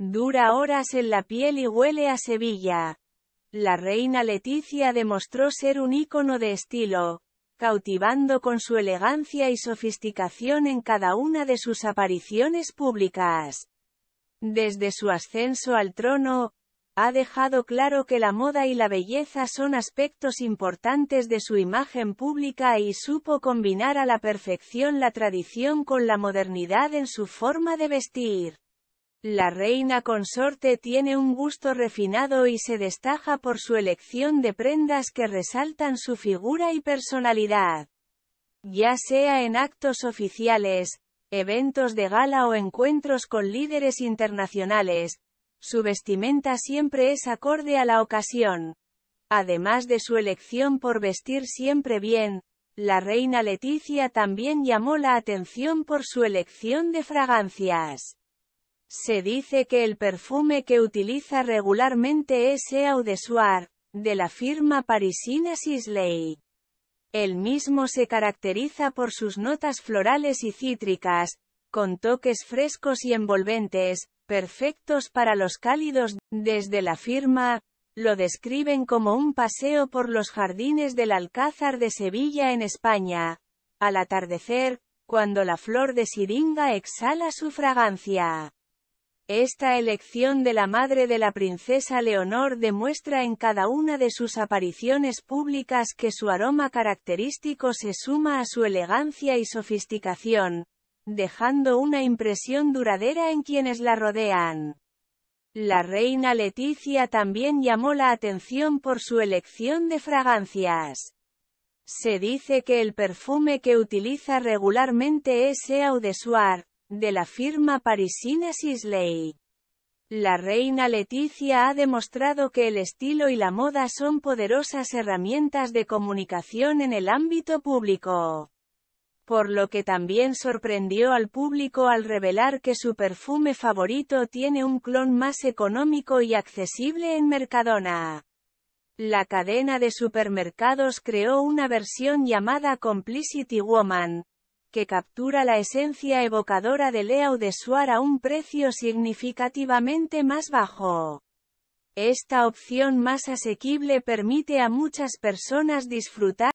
Dura horas en la piel y huele a Sevilla. La reina Leticia demostró ser un ícono de estilo, cautivando con su elegancia y sofisticación en cada una de sus apariciones públicas. Desde su ascenso al trono, ha dejado claro que la moda y la belleza son aspectos importantes de su imagen pública y supo combinar a la perfección la tradición con la modernidad en su forma de vestir. La reina consorte tiene un gusto refinado y se destaca por su elección de prendas que resaltan su figura y personalidad. Ya sea en actos oficiales, eventos de gala o encuentros con líderes internacionales, su vestimenta siempre es acorde a la ocasión. Además de su elección por vestir siempre bien, la reina Leticia también llamó la atención por su elección de fragancias. Se dice que el perfume que utiliza regularmente es Eau de Soir, de la firma parisina Sisley. El mismo se caracteriza por sus notas florales y cítricas, con toques frescos y envolventes, perfectos para los cálidos. Desde la firma, lo describen como un paseo por los jardines del Alcázar de Sevilla en España. Al atardecer, cuando la flor de siringa exhala su fragancia. Esta elección de la madre de la princesa Leonor demuestra en cada una de sus apariciones públicas que su aroma característico se suma a su elegancia y sofisticación, dejando una impresión duradera en quienes la rodean. La reina Leticia también llamó la atención por su elección de fragancias. Se dice que el perfume que utiliza regularmente es Eau de Soir, de la firma parisina Sisley. La reina Leticia ha demostrado que el estilo y la moda son poderosas herramientas de comunicación en el ámbito público. Por lo que también sorprendió al público al revelar que su perfume favorito tiene un clon más económico y accesible en Mercadona. La cadena de supermercados creó una versión llamada Complicity Woman, que captura la esencia evocadora de Leo de Suar a un precio significativamente más bajo. Esta opción más asequible permite a muchas personas disfrutar